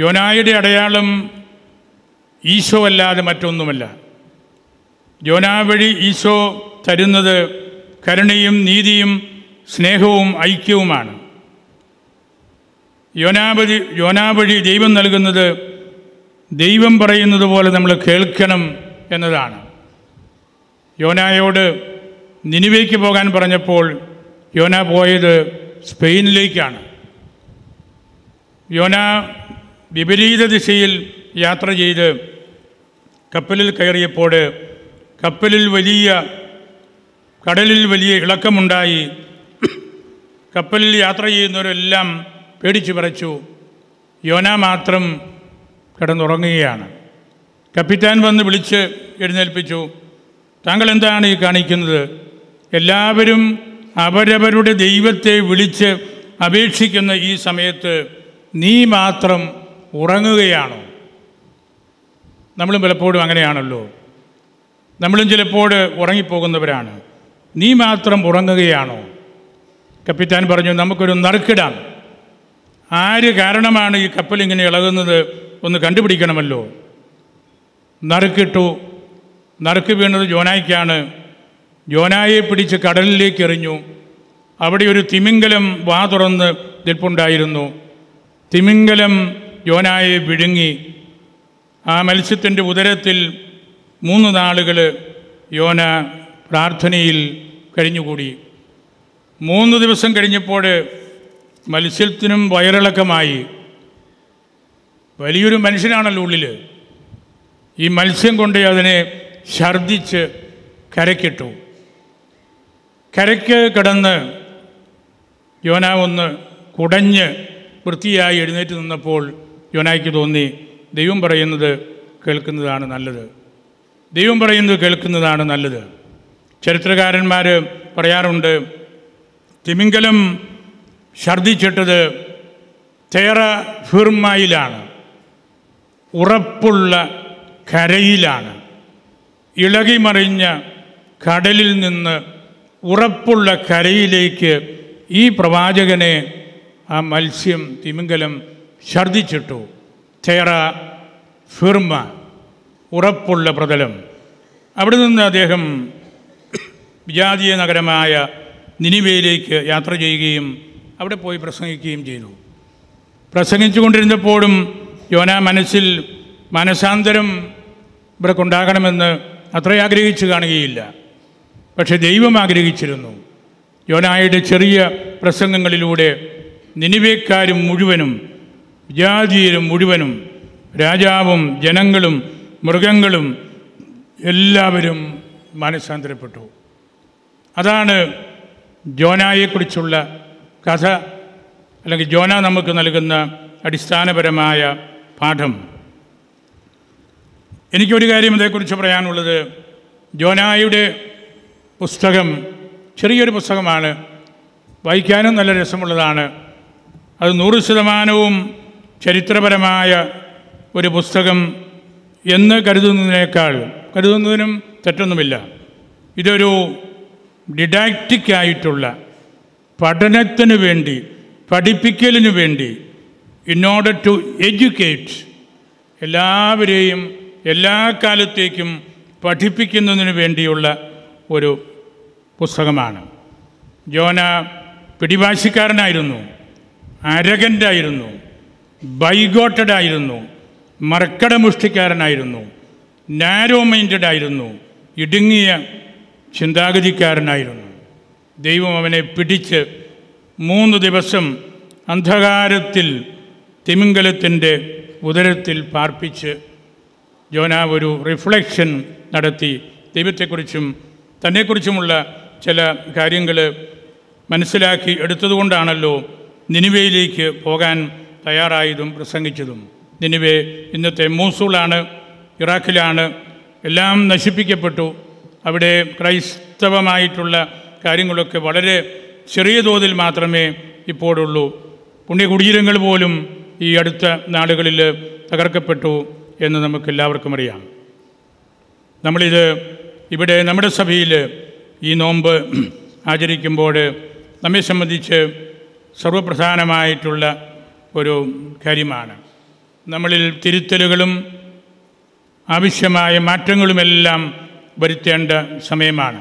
യോനായുടെ അടയാളം ഈശോ അല്ലാതെ മറ്റൊന്നുമല്ല യോനാ വഴി ഈശോ തരുന്നത് കരുണയും നീതിയും സ്നേഹവും ഐക്യവുമാണ് യോനാവഴി യോനാ വഴി ദൈവം നൽകുന്നത് ദൈവം പറയുന്നത് പോലെ നമ്മൾ കേൾക്കണം എന്നതാണ് യോനായോട് നിനിവേക്ക് പോകാൻ പറഞ്ഞപ്പോൾ യോന പോയത് സ്പെയിനിലേക്കാണ് യോന വിപരീത ദിശയിൽ യാത്ര ചെയ്ത് കപ്പലിൽ കയറിയപ്പോൾ കപ്പലിൽ വലിയ കടലിൽ വലിയ ഇളക്കമുണ്ടായി കപ്പലിൽ യാത്ര ചെയ്യുന്നവരെല്ലാം പേടിച്ചു പറച്ചു യോന മാത്രം കിടന്നുറങ്ങുകയാണ് കപ്പിറ്റാൻ വന്ന് വിളിച്ച് എഴുന്നേൽപ്പിച്ചു താങ്കൾ എന്താണ് ഈ കാണിക്കുന്നത് എല്ലാവരും അവരവരുടെ ദൈവത്തെ വിളിച്ച് അപേക്ഷിക്കുന്ന ഈ സമയത്ത് നീ മാത്രം ഉറങ്ങുകയാണോ നമ്മളും പലപ്പോഴും അങ്ങനെയാണല്ലോ നമ്മളും ചിലപ്പോൾ ഉറങ്ങിപ്പോകുന്നവരാണ് നീ മാത്രം ഉറങ്ങുകയാണോ കപ്പിത്താൻ പറഞ്ഞു നമുക്കൊരു നറുക്കിടാം ആര് കാരണമാണ് ഈ കപ്പൽ ഇങ്ങനെ ഇളകുന്നത് ഒന്ന് കണ്ടുപിടിക്കണമല്ലോ നറുക്കിട്ടു നറുക്ക് വീണത് ജോനായിക്കാണ് ജോനായെ പിടിച്ച് കടലിലേക്ക് എറിഞ്ഞു അവിടെ ഒരു തിമിംഗലം വാ തുറന്ന് നിൽപ്പുണ്ടായിരുന്നു തിമിംഗലം യോനായെ വിഴുങ്ങി ആ മത്സ്യത്തിൻ്റെ ഉദരത്തിൽ മൂന്ന് നാളുകൾ യോന പ്രാർത്ഥനയിൽ കഴിഞ്ഞുകൂടി മൂന്ന് ദിവസം കഴിഞ്ഞപ്പോൾ മത്സ്യത്തിനും വയറിളക്കമായി വലിയൊരു മനുഷ്യനാണല്ലോ ഉള്ളിൽ ഈ മത്സ്യം കൊണ്ട് അതിനെ ഛർദിച്ച് കരക്കിട്ടു കരയ്ക്ക് കിടന്ന് യോന ഒന്ന് കുടഞ്ഞ് വൃത്തിയായി എഴുന്നേറ്റ് നിന്നപ്പോൾ യോനായ്ക്ക് തോന്നി ദൈവം പറയുന്നത് കേൾക്കുന്നതാണ് നല്ലത് ദൈവം പറയുന്നത് കേൾക്കുന്നതാണ് നല്ലത് ചരിത്രകാരന്മാർ പറയാറുണ്ട് തിമിങ്കലം ഛർദ്ദിച്ചിട്ടത് തേറ ഫിർമായിലാണ് ഉറപ്പുള്ള കരയിലാണ് ഇളകിമറിഞ്ഞ കടലിൽ നിന്ന് ഉറപ്പുള്ള കരയിലേക്ക് ഈ പ്രവാചകനെ ആ മത്സ്യം തിമിങ്കലം ഛർദിച്ചിട്ടു തേറ ഫിർമ ഉറപ്പുള്ള പ്രതലം അവിടെ നിന്ന് അദ്ദേഹം വിജാതീയ നഗരമായ നിനിവയിലേക്ക് യാത്ര ചെയ്യുകയും അവിടെ പോയി പ്രസംഗിക്കുകയും ചെയ്തു പ്രസംഗിച്ചു കൊണ്ടിരുന്നപ്പോഴും യോന മനസ്സിൽ മനസാന്തരം ഇവിടെ കൊണ്ടാകണമെന്ന് അത്ര ആഗ്രഹിച്ചു കാണുകയില്ല പക്ഷെ ദൈവം ആഗ്രഹിച്ചിരുന്നു യോനായുടെ ചെറിയ പ്രസംഗങ്ങളിലൂടെ നിനിവേക്കാരും മുഴുവനും ജാതിയിലും മുഴുവനും രാജാവും ജനങ്ങളും മൃഗങ്ങളും എല്ലാവരും മനസ്സാന്തരപ്പെട്ടു അതാണ് ജോനായെക്കുറിച്ചുള്ള കഥ അല്ലെങ്കിൽ ജോന നമുക്ക് നൽകുന്ന അടിസ്ഥാനപരമായ പാഠം എനിക്കൊരു കാര്യം ഇതേക്കുറിച്ച് പറയാനുള്ളത് ജോനായുടെ പുസ്തകം ചെറിയൊരു പുസ്തകമാണ് വായിക്കാനും നല്ല രസമുള്ളതാണ് അത് നൂറ് ശതമാനവും ചരിത്രപരമായ ഒരു പുസ്തകം എന്ന് കരുതുന്നതിനേക്കാൾ കരുതുന്നതിനും തെറ്റൊന്നുമില്ല ഇതൊരു ഡിഡാക്റ്റിക്കായിട്ടുള്ള പഠനത്തിന് വേണ്ടി പഠിപ്പിക്കലിനു വേണ്ടി ഇൻ ഓർഡർ ടു എഡ്യൂക്കേറ്റ് എല്ലാവരെയും എല്ലാ കാലത്തേക്കും പഠിപ്പിക്കുന്നതിന് വേണ്ടിയുള്ള ഒരു പുസ്തകമാണ് ജോന പിടിവാശിക്കാരനായിരുന്നു അരകൻ്റായിരുന്നു ബൈഗോട്ടഡ് ആയിരുന്നു മറക്കടമുഷ്ടിക്കാരനായിരുന്നു നാരോ മൈൻഡഡ് ആയിരുന്നു ഇടുങ്ങിയ ചിന്താഗതിക്കാരനായിരുന്നു ദൈവം അവനെ പിടിച്ച് മൂന്ന് ദിവസം അന്ധകാരത്തിൽ തിമിംഗലത്തിൻ്റെ ഉദരത്തിൽ പാർപ്പിച്ച് ജോന ഒരു റിഫ്ലക്ഷൻ നടത്തി ദൈവത്തെക്കുറിച്ചും തന്നെക്കുറിച്ചുമുള്ള ചില കാര്യങ്ങൾ മനസ്സിലാക്കി എടുത്തതുകൊണ്ടാണല്ലോ നിനിവയിലേക്ക് പോകാൻ തയ്യാറായതും പ്രസംഗിച്ചതും നിനിവേ ഇന്നത്തെ മൂസൂളാണ് ഇറാഖിലാണ് എല്ലാം നശിപ്പിക്കപ്പെട്ടു അവിടെ ക്രൈസ്തവമായിട്ടുള്ള കാര്യങ്ങളൊക്കെ വളരെ ചെറിയ തോതിൽ മാത്രമേ ഇപ്പോഴുള്ളൂ പുണ്യകുടീരങ്ങൾ പോലും ഈ അടുത്ത നാടുകളിൽ തകർക്കപ്പെട്ടു എന്ന് നമുക്ക് എല്ലാവർക്കും അറിയാം നമ്മളിത് ഇവിടെ നമ്മുടെ സഭയിൽ ഈ നോമ്പ് ആചരിക്കുമ്പോൾ നമ്മെ സംബന്ധിച്ച് സർവപ്രധാനമായിട്ടുള്ള ഒരു കാര്യമാണ് നമ്മളിൽ തിരുത്തലുകളും ആവശ്യമായ മാറ്റങ്ങളുമെല്ലാം വരുത്തേണ്ട സമയമാണ്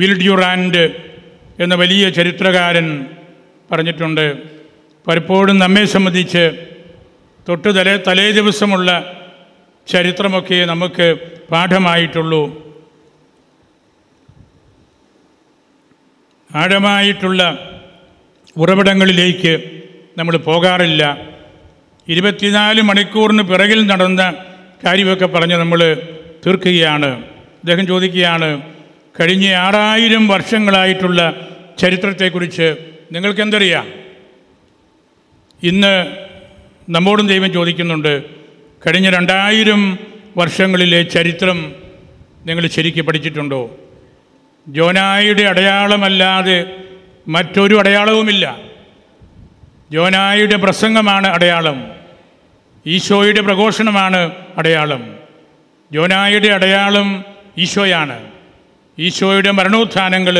ബിൽഡ് യുറാൻഡ് എന്ന വലിയ ചരിത്രകാരൻ പറഞ്ഞിട്ടുണ്ട് പലപ്പോഴും നമ്മെ സംബന്ധിച്ച് തൊട്ട് തലേ തലേ ദിവസമുള്ള ചരിത്രമൊക്കെ നമുക്ക് പാഠമായിട്ടുള്ളൂ ആഴമായിട്ടുള്ള ഉറവിടങ്ങളിലേക്ക് നമ്മൾ പോകാറില്ല ഇരുപത്തിനാല് മണിക്കൂറിന് പിറകിൽ നടന്ന കാര്യമൊക്കെ പറഞ്ഞ് നമ്മൾ തീർക്കുകയാണ് അദ്ദേഹം ചോദിക്കുകയാണ് കഴിഞ്ഞ ആറായിരം വർഷങ്ങളായിട്ടുള്ള ചരിത്രത്തെക്കുറിച്ച് എന്തറിയാം ഇന്ന് നമ്മോടും ദൈവം ചോദിക്കുന്നുണ്ട് കഴിഞ്ഞ രണ്ടായിരം വർഷങ്ങളിലെ ചരിത്രം നിങ്ങൾ ശരിക്കും പഠിച്ചിട്ടുണ്ടോ ജോനായുടെ അടയാളമല്ലാതെ മറ്റൊരു അടയാളവുമില്ല യോനായുടെ പ്രസംഗമാണ് അടയാളം ഈശോയുടെ പ്രഘോഷണമാണ് അടയാളം യോനായുടെ അടയാളം ഈശോയാണ് ഈശോയുടെ മരണോത്ഥാനങ്ങൾ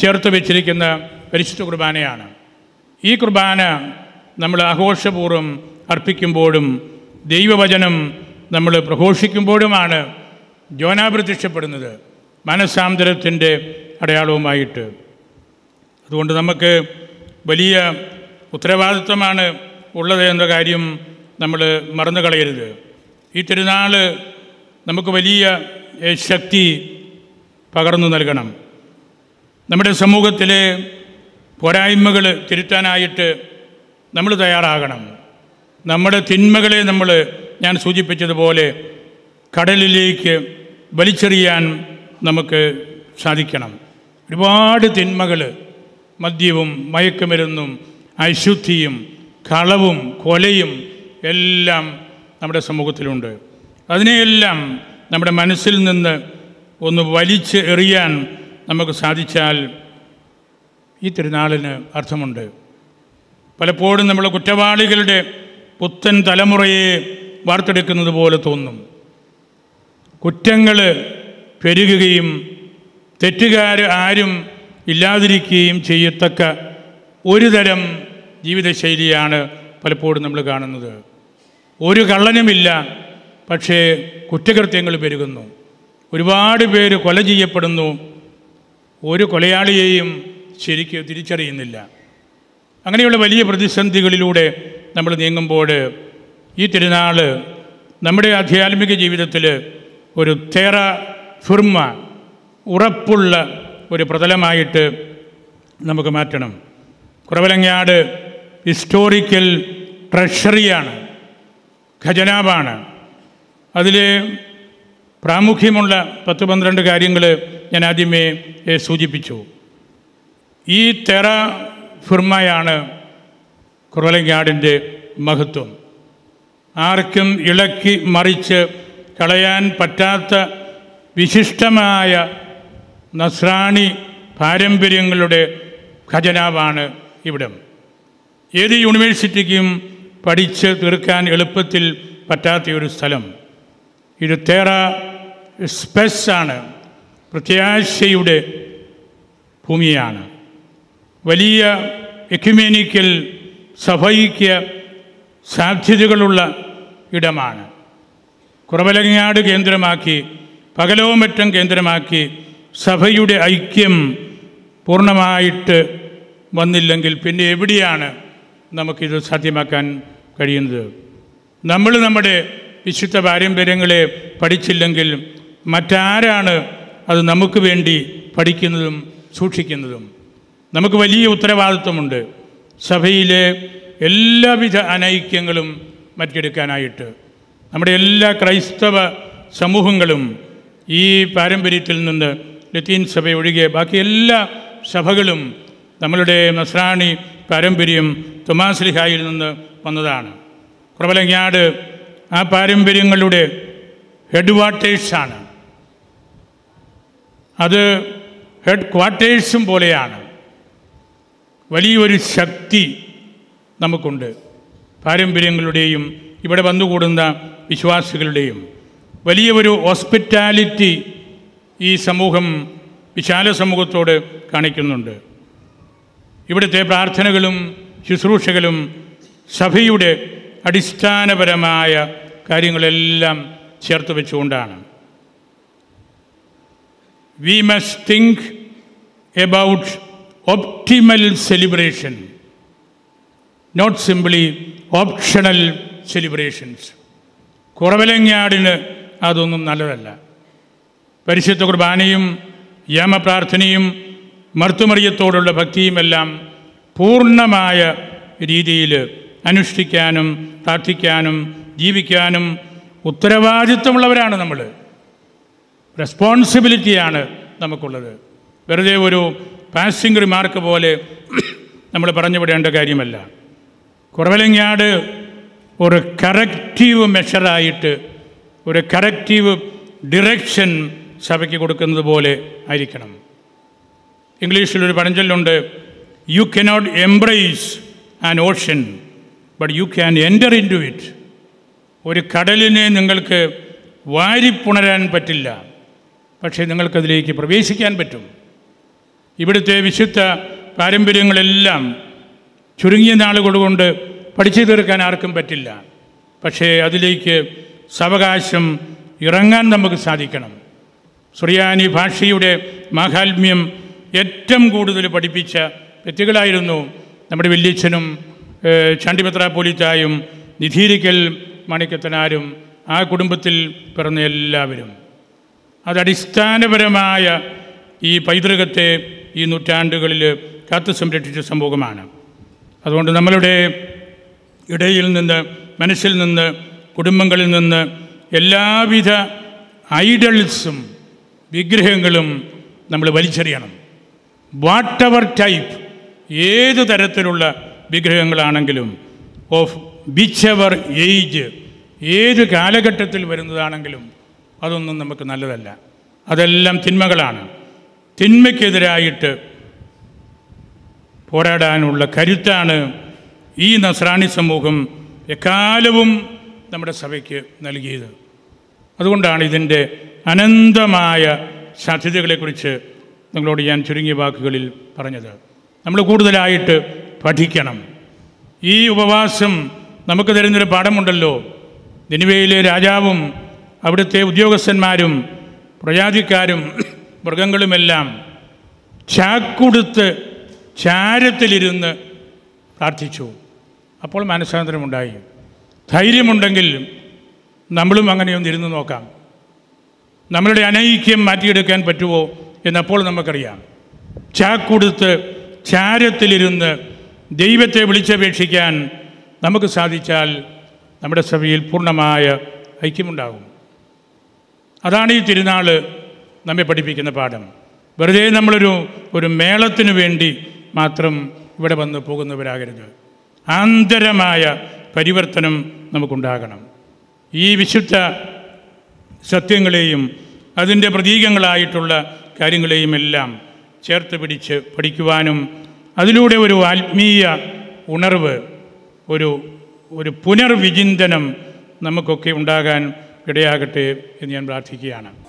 ചേർത്ത് വെച്ചിരിക്കുന്ന പരിശുദ്ധ കുർബാനയാണ് ഈ കുർബാന നമ്മൾ ആഘോഷപൂർവ്വം അർപ്പിക്കുമ്പോഴും ദൈവവചനം നമ്മൾ പ്രഘോഷിക്കുമ്പോഴുമാണ് ജോന പ്രത്യക്ഷപ്പെടുന്നത് മനസ്സാന്തരത്തിൻ്റെ അടയാളവുമായിട്ട് അതുകൊണ്ട് നമുക്ക് വലിയ ഉത്തരവാദിത്വമാണ് ഉള്ളത് എന്ന കാര്യം നമ്മൾ മറന്നു കളയരുത് ഈ തിരുനാൾ നമുക്ക് വലിയ ശക്തി പകർന്നു നൽകണം നമ്മുടെ സമൂഹത്തിലെ പോരായ്മകൾ തിരുത്താനായിട്ട് നമ്മൾ തയ്യാറാകണം നമ്മുടെ തിന്മകളെ നമ്മൾ ഞാൻ സൂചിപ്പിച്ചതുപോലെ കടലിലേക്ക് വലിച്ചെറിയാൻ നമുക്ക് സാധിക്കണം ഒരുപാട് തിന്മകൾ മദ്യവും മയക്കുമരുന്നും അശുദ്ധിയും കളവും കൊലയും എല്ലാം നമ്മുടെ സമൂഹത്തിലുണ്ട് അതിനെയെല്ലാം നമ്മുടെ മനസ്സിൽ നിന്ന് ഒന്ന് വലിച്ച് എറിയാൻ നമുക്ക് സാധിച്ചാൽ ഈ തിരുനാളിന് അർത്ഥമുണ്ട് പലപ്പോഴും നമ്മൾ കുറ്റവാളികളുടെ പുത്തൻ തലമുറയെ വാർത്തെടുക്കുന്നത് പോലെ തോന്നും കുറ്റങ്ങൾ പെരുകുകയും തെറ്റുകാർ ആരും ഇല്ലാതിരിക്കുകയും ചെയ്യത്തക്ക ഒരുതരം ജീവിതശൈലിയാണ് പലപ്പോഴും നമ്മൾ കാണുന്നത് ഒരു കള്ളനുമില്ല പക്ഷേ കുറ്റകൃത്യങ്ങൾ പെരുകുന്നു ഒരുപാട് പേര് കൊല ചെയ്യപ്പെടുന്നു ഒരു കൊലയാളിയെയും ശരിക്ക് തിരിച്ചറിയുന്നില്ല അങ്ങനെയുള്ള വലിയ പ്രതിസന്ധികളിലൂടെ നമ്മൾ നീങ്ങുമ്പോൾ ഈ തിരുനാൾ നമ്മുടെ ആധ്യാത്മിക ജീവിതത്തിൽ ഒരു തേറ ഫിർമ ഉറപ്പുള്ള ഒരു പ്രതലമായിട്ട് നമുക്ക് മാറ്റണം കുറവലങ്ങാട് ഹിസ്റ്റോറിക്കൽ ട്രഷറിയാണ് ഖജനാവാണ് അതിൽ പ്രാമുഖ്യമുള്ള പത്ത് പന്ത്രണ്ട് കാര്യങ്ങൾ ഞാൻ ആദ്യമേ സൂചിപ്പിച്ചു ഈ തെറ ഫിർമയാണ് കുറവലങ്ങാടിൻ്റെ മഹത്വം ആർക്കും ഇളക്കി മറിച്ച് കളയാൻ പറ്റാത്ത വിശിഷ്ടമായ നസ്രാണി പാരമ്പര്യങ്ങളുടെ ഖജനാവാണ് ഇവിടം ഏത് യൂണിവേഴ്സിറ്റിക്കും പഠിച്ച് തീർക്കാൻ എളുപ്പത്തിൽ പറ്റാത്ത ഒരു സ്ഥലം ഇത് തേറ ആണ് പ്രത്യാശയുടെ ഭൂമിയാണ് വലിയ എക്യുമേനിക്കൽ സഭയ്ക്ക് സാധ്യതകളുള്ള ഇടമാണ് കുറവലങ്ങാട് കേന്ദ്രമാക്കി പകലോമറ്റം കേന്ദ്രമാക്കി സഭയുടെ ഐക്യം പൂർണ്ണമായിട്ട് വന്നില്ലെങ്കിൽ പിന്നെ എവിടെയാണ് നമുക്കിത് സാധ്യമാക്കാൻ കഴിയുന്നത് നമ്മൾ നമ്മുടെ വിശുദ്ധ പാരമ്പര്യങ്ങളെ പഠിച്ചില്ലെങ്കിൽ മറ്റാരാണ് അത് നമുക്ക് വേണ്ടി പഠിക്കുന്നതും സൂക്ഷിക്കുന്നതും നമുക്ക് വലിയ ഉത്തരവാദിത്വമുണ്ട് സഭയിലെ എല്ലാവിധ അനൈക്യങ്ങളും മറ്റെടുക്കാനായിട്ട് നമ്മുടെ എല്ലാ ക്രൈസ്തവ സമൂഹങ്ങളും ഈ പാരമ്പര്യത്തിൽ നിന്ന് ലത്തീൻ സഭ ഒഴികെ ബാക്കി എല്ലാ സഭകളും നമ്മളുടെ നസ്രാണി പാരമ്പര്യം തുമാസ്ലിഹായിൽ നിന്ന് വന്നതാണ് പ്രബലങ്ങാട് ആ പാരമ്പര്യങ്ങളുടെ ഹെഡ് ക്വാർട്ടേഴ്സാണ് അത് ഹെഡ് ക്വാർട്ടേഴ്സും പോലെയാണ് വലിയൊരു ശക്തി നമുക്കുണ്ട് പാരമ്പര്യങ്ങളുടെയും ഇവിടെ വന്നുകൂടുന്ന വിശ്വാസികളുടെയും വലിയ ഒരു ഹോസ്പിറ്റാലിറ്റി ഈ സമൂഹം വിശാല സമൂഹത്തോട് കാണിക്കുന്നുണ്ട് ഇവിടുത്തെ പ്രാർത്ഥനകളും ശുശ്രൂഷകളും സഭയുടെ അടിസ്ഥാനപരമായ കാര്യങ്ങളെല്ലാം ചേർത്ത് വെച്ചുകൊണ്ടാണ് we must think about optimal celebration not simply optional celebrations കുറവലങ്ങാടിന് അതൊന്നും നല്ലതല്ല പരിശുദ്ധ കുർബാനയും യമപ്രാർത്ഥനയും മർത്തുമറിയത്തോടുള്ള ഭക്തിയുമെല്ലാം പൂർണ്ണമായ രീതിയിൽ അനുഷ്ഠിക്കാനും പ്രാർത്ഥിക്കാനും ജീവിക്കാനും ഉത്തരവാദിത്വമുള്ളവരാണ് നമ്മൾ റെസ്പോൺസിബിലിറ്റിയാണ് നമുക്കുള്ളത് വെറുതെ ഒരു പാസിംഗ് റിമാർക്ക് പോലെ നമ്മൾ പറഞ്ഞു വിടേണ്ട കാര്യമല്ല കുറവലങ്ങാട് ഒരു കറക്റ്റീവ് മെഷറായിട്ട് ഒരു കറക്റ്റീവ് ഡിറക്ഷൻ സഭയ്ക്ക് കൊടുക്കുന്നത് പോലെ ആയിരിക്കണം ഇംഗ്ലീഷിലൊരു പഴഞ്ചൊല്ലുണ്ട് you cannot embrace an ocean but you can enter into it ഒരു കടലിനെ നിങ്ങൾക്ക് വാരിപ്പുണരാൻ പറ്റില്ല പക്ഷേ നിങ്ങൾക്കതിലേക്ക് പ്രവേശിക്കാൻ പറ്റും ഇവിടുത്തെ വിശുദ്ധ പാരമ്പര്യങ്ങളെല്ലാം ചുരുങ്ങിയ കൊണ്ട് പഠിച്ചു തീർക്കാൻ ആർക്കും പറ്റില്ല പക്ഷേ അതിലേക്ക് സവകാശം ഇറങ്ങാൻ നമുക്ക് സാധിക്കണം സുറിയാനി ഭാഷയുടെ മാഹാത്മ്യം ഏറ്റവും കൂടുതൽ പഠിപ്പിച്ച വ്യക്തികളായിരുന്നു നമ്മുടെ വല്യച്ഛനും ചണ്ടിപത്ര പോലീറ്റായും നിധീരിക്കൽ മണിക്കത്തനാരും ആ കുടുംബത്തിൽ പിറന്ന എല്ലാവരും അതടിസ്ഥാനപരമായ ഈ പൈതൃകത്തെ ഈ നൂറ്റാണ്ടുകളിൽ കാത്തു സംരക്ഷിച്ച സംഭവമാണ് അതുകൊണ്ട് നമ്മളുടെ ഇടയിൽ നിന്ന് മനസ്സിൽ നിന്ന് കുടുംബങ്ങളിൽ നിന്ന് എല്ലാവിധ ഐഡൽസും വിഗ്രഹങ്ങളും നമ്മൾ വലിച്ചെറിയണം വാട്ട് എവർ ടൈപ്പ് ഏത് തരത്തിലുള്ള വിഗ്രഹങ്ങളാണെങ്കിലും ഓഫ് വിച്ച് എവർ ഏജ് ഏത് കാലഘട്ടത്തിൽ വരുന്നതാണെങ്കിലും അതൊന്നും നമുക്ക് നല്ലതല്ല അതെല്ലാം തിന്മകളാണ് തിന്മയ്ക്കെതിരായിട്ട് പോരാടാനുള്ള കരുത്താണ് ഈ നസ്രാണി സമൂഹം എക്കാലവും നമ്മുടെ സഭയ്ക്ക് നൽകിയത് അതുകൊണ്ടാണ് ഇതിൻ്റെ അനന്തമായ സാധ്യതകളെക്കുറിച്ച് നിങ്ങളോട് ഞാൻ ചുരുങ്ങിയ വാക്കുകളിൽ പറഞ്ഞത് നമ്മൾ കൂടുതലായിട്ട് പഠിക്കണം ഈ ഉപവാസം നമുക്ക് തരുന്നൊരു പാഠമുണ്ടല്ലോ ദിനുവയിലെ രാജാവും അവിടുത്തെ ഉദ്യോഗസ്ഥന്മാരും പ്രജാതിക്കാരും മൃഗങ്ങളുമെല്ലാം ചാക്കുടുത്ത് ചാരത്തിലിരുന്ന് പ്രാർത്ഥിച്ചു അപ്പോൾ മനസ്സാന്തരമുണ്ടായി ധൈര്യമുണ്ടെങ്കിൽ നമ്മളും അങ്ങനെയൊന്നിരുന്ന് നോക്കാം നമ്മളുടെ അനൈക്യം മാറ്റിയെടുക്കാൻ പറ്റുമോ എന്നപ്പോൾ നമുക്കറിയാം ചാക്കുടുത്ത് ചാരത്തിലിരുന്ന് ദൈവത്തെ വിളിച്ചപേക്ഷിക്കാൻ നമുക്ക് സാധിച്ചാൽ നമ്മുടെ സഭയിൽ പൂർണ്ണമായ ഐക്യമുണ്ടാകും അതാണ് ഈ തിരുനാൾ നമ്മെ പഠിപ്പിക്കുന്ന പാഠം വെറുതെ നമ്മളൊരു ഒരു മേളത്തിനു വേണ്ടി മാത്രം ഇവിടെ വന്ന് പോകുന്നവരാകരുത് ആന്തരമായ പരിവർത്തനം നമുക്കുണ്ടാകണം ഈ വിശുദ്ധ സത്യങ്ങളെയും അതിൻ്റെ പ്രതീകങ്ങളായിട്ടുള്ള കാര്യങ്ങളെയും എല്ലാം ചേർത്ത് പിടിച്ച് പഠിക്കുവാനും അതിലൂടെ ഒരു ആത്മീയ ഉണർവ് ഒരു ഒരു പുനർവിചിന്തനം നമുക്കൊക്കെ ഉണ്ടാകാൻ ഇടയാകട്ടെ എന്ന് ഞാൻ പ്രാർത്ഥിക്കുകയാണ്